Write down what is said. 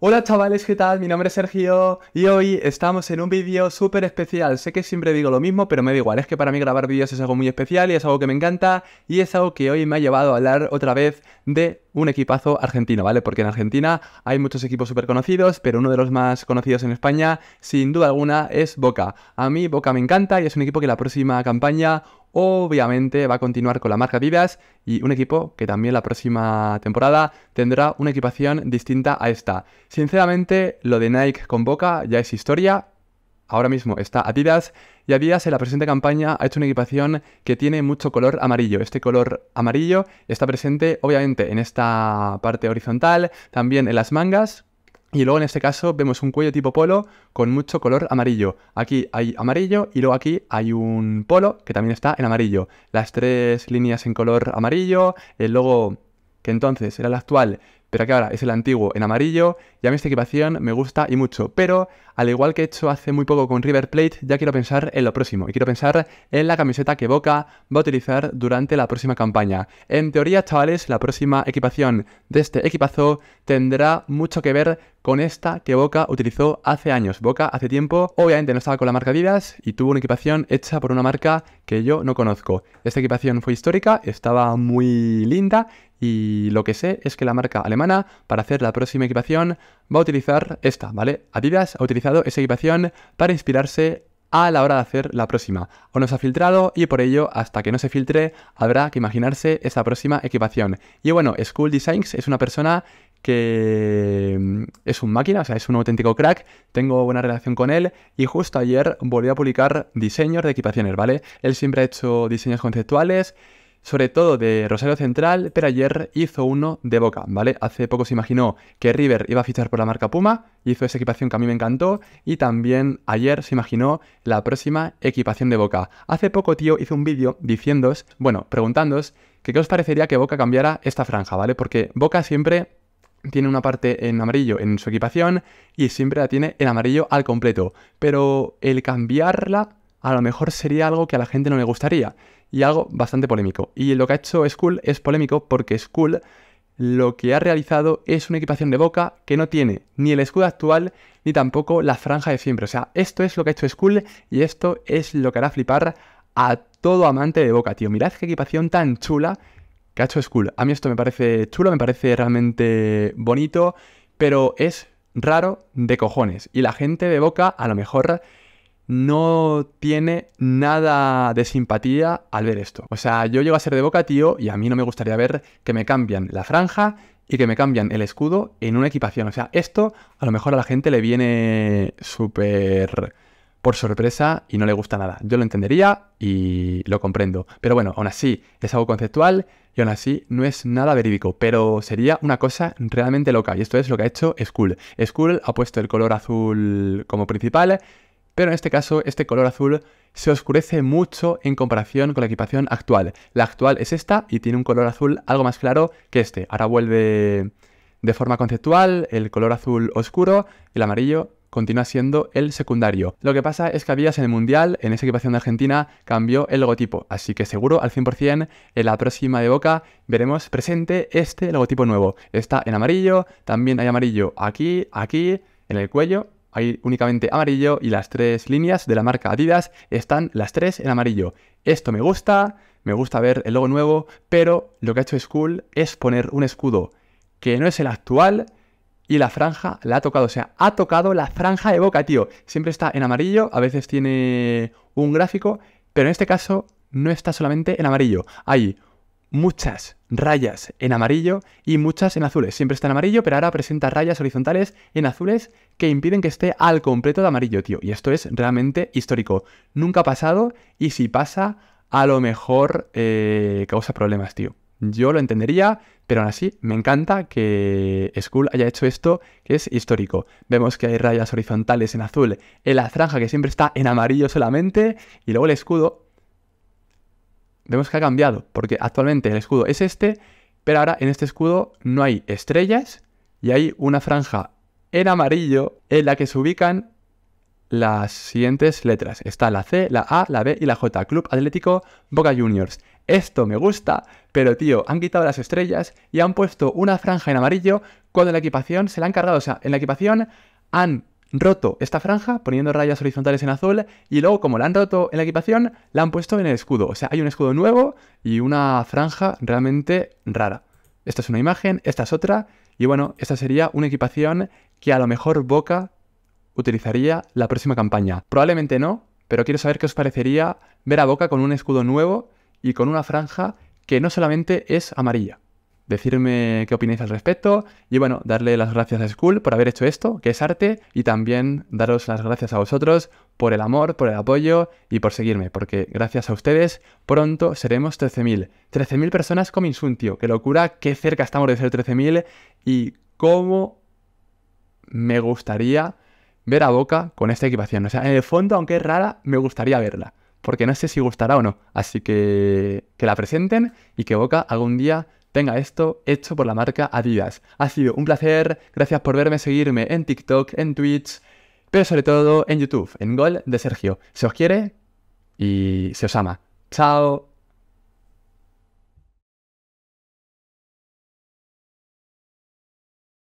Hola chavales, ¿qué tal? Mi nombre es Sergio y hoy estamos en un vídeo súper especial. Sé que siempre digo lo mismo, pero me da igual, es que para mí grabar vídeos es algo muy especial y es algo que me encanta y es algo que hoy me ha llevado a hablar otra vez de un equipazo argentino, ¿vale? Porque en Argentina hay muchos equipos súper conocidos, pero uno de los más conocidos en España, sin duda alguna, es Boca. A mí Boca me encanta y es un equipo que la próxima campaña obviamente va a continuar con la marca Adidas y un equipo que también la próxima temporada tendrá una equipación distinta a esta. Sinceramente, lo de Nike con Boca ya es historia. Ahora mismo está Adidas y Adidas en la presente campaña ha hecho una equipación que tiene mucho color amarillo. Este color amarillo está presente obviamente en esta parte horizontal, también en las mangas, y luego en este caso vemos un cuello tipo polo con mucho color amarillo. Aquí hay amarillo y luego aquí hay un polo que también está en amarillo. Las tres líneas en color amarillo, el eh, logo que entonces era el actual pero aquí ahora es el antiguo en amarillo y a mí esta equipación me gusta y mucho. Pero al igual que he hecho hace muy poco con River Plate, ya quiero pensar en lo próximo. Y quiero pensar en la camiseta que Boca va a utilizar durante la próxima campaña. En teoría, chavales, la próxima equipación de este equipazo tendrá mucho que ver con esta que Boca utilizó hace años. Boca hace tiempo obviamente no estaba con la marca Adidas y tuvo una equipación hecha por una marca que yo no conozco. Esta equipación fue histórica, estaba muy linda y lo que sé es que la marca alemana, para hacer la próxima equipación, va a utilizar esta, ¿vale? Adidas ha utilizado esa equipación para inspirarse a la hora de hacer la próxima. O nos ha filtrado y por ello, hasta que no se filtre, habrá que imaginarse esa próxima equipación. Y bueno, School Designs es una persona que mm, es un máquina, o sea, es un auténtico crack, tengo buena relación con él y justo ayer volvió a publicar diseños de equipaciones, ¿vale? Él siempre ha hecho diseños conceptuales sobre todo de Rosario Central, pero ayer hizo uno de Boca, ¿vale? Hace poco se imaginó que River iba a fichar por la marca Puma, hizo esa equipación que a mí me encantó, y también ayer se imaginó la próxima equipación de Boca. Hace poco, tío, hizo un vídeo diciéndoos, bueno, preguntándoos que qué os parecería que Boca cambiara esta franja, ¿vale? Porque Boca siempre tiene una parte en amarillo en su equipación y siempre la tiene en amarillo al completo. Pero el cambiarla a lo mejor sería algo que a la gente no le gustaría y algo bastante polémico. Y lo que ha hecho Skull es polémico porque Skull lo que ha realizado es una equipación de boca que no tiene ni el escudo actual ni tampoco la franja de siempre. O sea, esto es lo que ha hecho Skull y esto es lo que hará flipar a todo amante de boca, tío. Mirad qué equipación tan chula que ha hecho Skull. A mí esto me parece chulo, me parece realmente bonito, pero es raro de cojones. Y la gente de boca a lo mejor no tiene nada de simpatía al ver esto. O sea, yo llego a ser de boca, tío, y a mí no me gustaría ver que me cambian la franja y que me cambian el escudo en una equipación. O sea, esto a lo mejor a la gente le viene súper por sorpresa y no le gusta nada. Yo lo entendería y lo comprendo. Pero bueno, aún así es algo conceptual y aún así no es nada verídico. Pero sería una cosa realmente loca. Y esto es lo que ha hecho Skull. Skull ha puesto el color azul como principal pero en este caso este color azul se oscurece mucho en comparación con la equipación actual. La actual es esta y tiene un color azul algo más claro que este. Ahora vuelve de forma conceptual el color azul oscuro el amarillo continúa siendo el secundario. Lo que pasa es que habías en el Mundial, en esa equipación de Argentina, cambió el logotipo, así que seguro al 100% en la próxima de Boca veremos presente este logotipo nuevo. Está en amarillo, también hay amarillo aquí, aquí, en el cuello hay únicamente amarillo y las tres líneas de la marca Adidas están las tres en amarillo. Esto me gusta, me gusta ver el logo nuevo, pero lo que ha hecho Skull es poner un escudo que no es el actual y la franja la ha tocado, o sea, ha tocado la franja de boca, tío. Siempre está en amarillo, a veces tiene un gráfico, pero en este caso no está solamente en amarillo, hay muchas rayas en amarillo y muchas en azules. Siempre está en amarillo, pero ahora presenta rayas horizontales en azules que impiden que esté al completo de amarillo, tío. Y esto es realmente histórico. Nunca ha pasado y si pasa, a lo mejor eh, causa problemas, tío. Yo lo entendería, pero aún así me encanta que Skull haya hecho esto, que es histórico. Vemos que hay rayas horizontales en azul en la franja que siempre está en amarillo solamente, y luego el escudo vemos que ha cambiado, porque actualmente el escudo es este, pero ahora en este escudo no hay estrellas y hay una franja en amarillo en la que se ubican las siguientes letras. Está la C, la A, la B y la J. Club Atlético Boca Juniors. Esto me gusta, pero tío, han quitado las estrellas y han puesto una franja en amarillo cuando la equipación se la han cargado. O sea, en la equipación han roto esta franja poniendo rayas horizontales en azul y luego como la han roto en la equipación, la han puesto en el escudo. O sea, hay un escudo nuevo y una franja realmente rara. Esta es una imagen, esta es otra y bueno, esta sería una equipación que a lo mejor Boca utilizaría la próxima campaña. Probablemente no, pero quiero saber qué os parecería ver a Boca con un escudo nuevo y con una franja que no solamente es amarilla decirme qué opináis al respecto y bueno, darle las gracias a School por haber hecho esto, que es arte, y también daros las gracias a vosotros por el amor, por el apoyo y por seguirme, porque gracias a ustedes pronto seremos 13.000. 13.000 personas como Insuntio, qué locura, qué cerca estamos de ser 13.000 y cómo me gustaría ver a Boca con esta equipación. O sea, en el fondo, aunque es rara, me gustaría verla porque no sé si gustará o no. Así que que la presenten y que Boca algún día tenga esto hecho por la marca Adidas. Ha sido un placer, gracias por verme, seguirme en TikTok, en Twitch, pero sobre todo en YouTube, en Gol de Sergio. Se os quiere y se os ama. Chao.